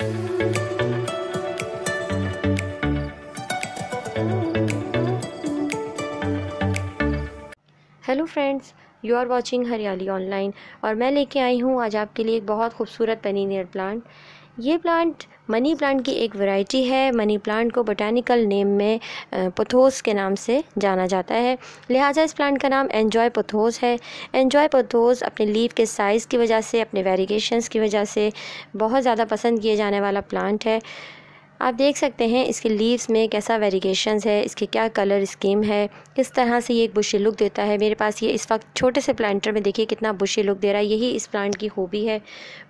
hello friends you are watching Hariyali online और मैं लेके आई हूँ आज आपके लिए एक बहुत खूबसूरत पनीनियर प्लांट ये प्लांट मनी प्लांट की एक वैरायटी है मनी प्लांट को बोटानिकल नेम में पथोस के नाम से जाना जाता है लिहाजा इस प्लांट का नाम एंजॉय पथोस है एंजॉय पथोस अपने लीव के साइज़ की वजह से अपने वेरीगेशंस की वजह से बहुत ज़्यादा पसंद किए जाने वाला प्लांट है आप देख सकते हैं इसके लीव्स में कैसा वेरिएशंस है इसके क्या कलर स्कीम है किस तरह से ये एक बुशी लुक देता है मेरे पास ये इस वक्त छोटे से प्लांटर में देखिए कितना बुशी लुक दे रहा है यही इस प्लांट की खूबी है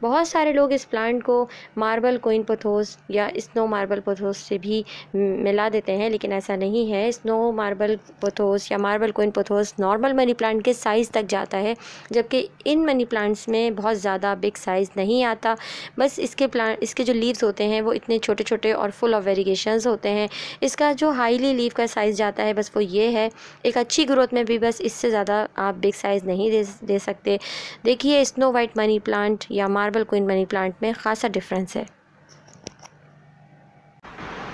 बहुत सारे लोग इस प्लांट को मार्बल कोइन पोथोस या स्नो मार्बल पोथोस से भी मिला देते हैं लेकिन ऐसा नहीं है स्नो मार्बल पोथोस या marble queen pothos normal money plant के साइज़ तक जाता है जबकि इन मनी प्लांट्स में बहुत ज़्यादा बिग साइज़ नहीं आता बस इसके प्लांट इसके जो लीव्स होते हैं वो इतने छोटे छोटे और फुल ऑफ वेरिगेशंस होते हैं इसका जो हाईली लीव का साइज़ जाता है बस वो ये है एक अच्छी ग्रोथ में भी बस इससे ज़्यादा आप बिग साइज़ नहीं दे दे सकते देखिए स्नो वाइट मनी प्लांट या मार्बल क्वीन मनी प्लांट में ख़ासा डिफरेंस है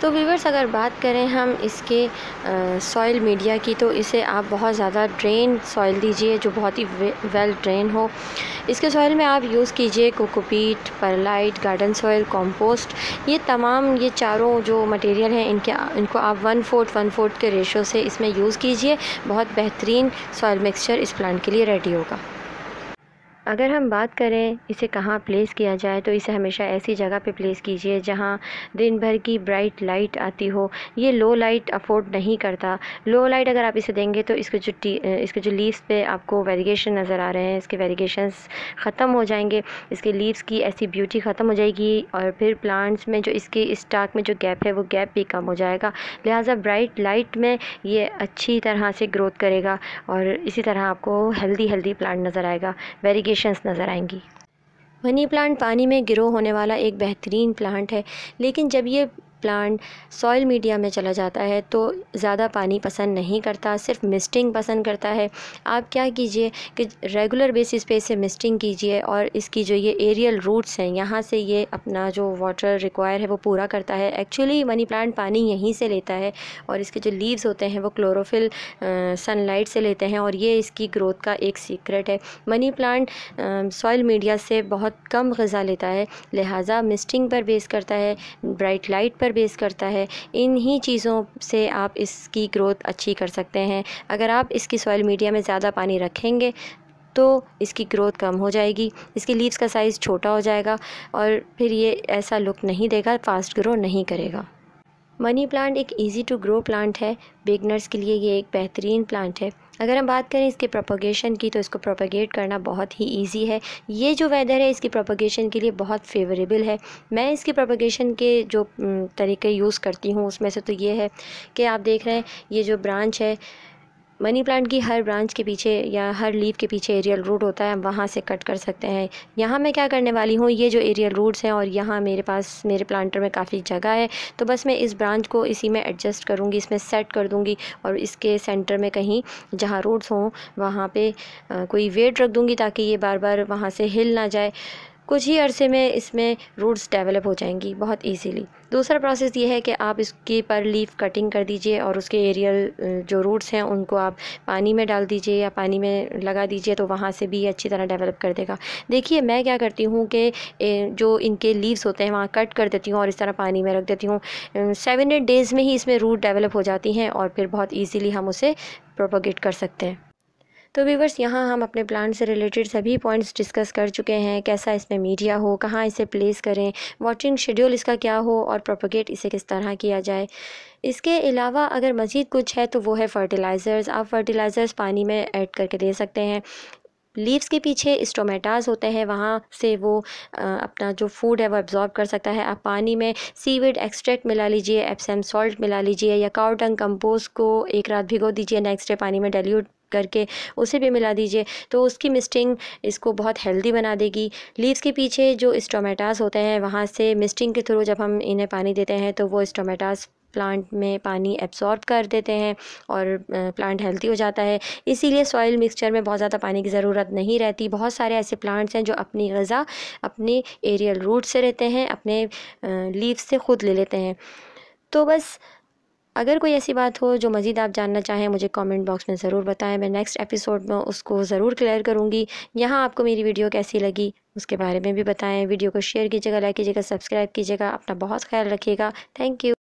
तो वीवर्स अगर बात करें हम इसके सॉइल मीडिया की तो इसे आप बहुत ज़्यादा ड्रेन सॉइल दीजिए जो बहुत ही वेल ड्रेन हो इसके सॉइल में आप यूज़ कीजिए cocopeat perlite garden soil compost ये तमाम ये चारों जो मटेरियल हैं इनके इनको आप वन फोर्थ वन फोर्थ के रेशो से इसमें यूज़ कीजिए बहुत बेहतरीन सॉइल मिक्सचर इस प्लांट के लिए रेडी होगा अगर हम बात करें इसे कहाँ प्लेस किया जाए तो इसे हमेशा ऐसी जगह पे प्लेस कीजिए जहाँ दिन भर की ब्राइट लाइट आती हो ये लो लाइट अफोर्ड नहीं करता लो लाइट अगर आप इसे देंगे तो इसके जो टी इसके जो लीव्स पे आपको वेरीगेशन नज़र आ रहे हैं इसके वेरीगेशंस ख़त्म हो जाएंगे इसके लीव्स की ऐसी ब्यूटी ख़त्म हो जाएगी और फिर प्लांट्स में जो इसके स्टाक में जो गैप है वो गैप भी कम हो जाएगा लिहाजा ब्राइट लाइट में ये अच्छी तरह से ग्रोथ करेगा और इसी तरह आपको हेल्दी हेल्दी प्लांट नज़र आएगा वेरीगे वेरिएशंस नज़र आएंगी मनी प्लांट पानी में ग्रो होने वाला एक बेहतरीन प्लांट है लेकिन जब ये प्लांट सॉइल मीडिया में चला जाता है तो ज़्यादा पानी पसंद नहीं करता सिर्फ मिस्टिंग पसंद करता है आप क्या कीजिए कि रेगुलर बेसिस पे इसे मिस्टिंग कीजिए और इसकी जो ये एरियल रूट्स हैं यहाँ से ये अपना जो वाटर रिक्वायर है वो पूरा करता है एक्चुअली मनी प्लांट पानी यहीं से लेता है और इसके जो लीव्स होते हैं वो क्लोरोफिल सनलाइट से लेते हैं और ये इसकी ग्रोथ का एक सीक्रेट है मनी प्लांट सॉइल मीडिया से बहुत कम गज़ा लेता है लिहाजा मिस्टिंग पर बेस करता है ब्राइट लाइट पर बेस करता है इन ही चीज़ों से आप इसकी ग्रोथ अच्छी कर सकते हैं अगर आप इसकी सॉइल मीडिया में ज़्यादा पानी रखेंगे तो इसकी ग्रोथ कम हो जाएगी इसकी लीव्स का साइज़ छोटा हो जाएगा और फिर ये ऐसा लुक नहीं देगा फास्ट ग्रो नहीं करेगा मनी प्लांट एक इजी टू ग्रो प्लांट है बिगनर्स के लिए ये एक बेहतरीन प्लांट है अगर हम बात करें इसके प्रोपोगेशन की तो इसको प्रोपोगेट करना बहुत ही ईजी है ये जो वेदर है इसकी प्रोपोगेशन के लिए बहुत फेवरेबल है मैं इसकी प्रोपोगेशन के जो तरीके यूज़ करती हूँ उसमें से तो ये है कि आप देख रहे हैं ये जो ब्रांच है मनी प्लांट की हर ब्रांच के पीछे या हर लीफ के पीछे एरियल रूट होता है वहाँ से कट कर सकते हैं यहाँ मैं क्या करने वाली हूँ ये जो एरियल रूट्स हैं और यहाँ मेरे पास मेरे प्लांटर में काफ़ी जगह है तो बस मैं इस ब्रांच को इसी में एडजस्ट करूँगी इसमें सेट कर दूँगी और इसके सेंटर में कहीं जहाँ रूट्स हों वहाँ पर कोई वेट रख दूँगी ताकि ये बार बार वहाँ से हिल ना जाए कुछ ही अरसे में इसमें रूट्स डेवलप हो जाएंगी बहुत इजीली दूसरा प्रोसेस ये है कि आप इसकी पर लीफ कटिंग कर दीजिए और उसके एरियल जो रूट्स हैं उनको आप पानी में डाल दीजिए या पानी में लगा दीजिए तो वहाँ से भी अच्छी तरह डेवलप कर देगा देखिए मैं क्या करती हूँ कि जो इनके लीव्स होते हैं वहाँ कट कर देती हूँ और इस तरह पानी में रख देती हूँ सेवन एट डेज़ में ही इसमें रूट डेवलप हो जाती हैं और फिर बहुत ईजीली हम उसे प्रोपोगेट कर सकते हैं तो वीवर्स यहाँ हम अपने प्लांट से रिलेटेड सभी पॉइंट्स डिस्कस कर चुके हैं कैसा इसमें मीडिया हो कहाँ इसे प्लेस करें वॉचिंग शेड्यूल इसका क्या हो और प्रोपोगेट इसे किस तरह किया जाए इसके अलावा अगर मज़ीद कुछ है तो वो है फ़र्टिलाइज़र्स आप फ़र्टिलाइज़र्स पानी में ऐड करके दे सकते हैं लीव्स के पीछे स्टोमेटाज होते हैं वहाँ से वो अपना जो फूड है वो एब्जॉर्ब कर सकता है आप पानी में सीविड एक्सट्रैक्ट मिला लीजिए एप्सम सॉल्ट मिला लीजिए या काउटंग कंपोस्ट को एक रात भिगो दीजिए नेक्स्ट डे पानी में डाइल्यूट करके उसे भी मिला दीजिए तो उसकी मिस्टिंग इसको बहुत हेल्दी बना देगी लीव्स के पीछे जो स्टोमेटास होते हैं वहाँ से मिस्टिंग के थ्रू जब हम इन्हें पानी देते हैं तो वो स्टोमेटास प्लांट में पानी एब्सॉर्ब कर देते हैं और प्लांट हेल्थी हो जाता है इसीलिए सॉइल मिक्सचर में बहुत ज़्यादा पानी की ज़रूरत नहीं रहती बहुत सारे ऐसे प्लांट्स हैं जो अपनी गज़ा अपने एरियल रूट से रहते हैं अपने लीव से ख़ुद ले लेते हैं तो बस अगर कोई ऐसी बात हो जो मज़ीद आप जानना चाहें मुझे कमेंट बॉक्स में ज़रूर बताएं मैं नेक्स्ट एपिसोड में उसको ज़रूर क्लियर करूँगी यहाँ आपको मेरी वीडियो कैसी लगी उसके बारे में भी बताएं वीडियो को शेयर कीजिएगा लाइक कीजिएगा सब्सक्राइब कीजिएगा अपना बहुत ख्याल रखिएगा थैंक यू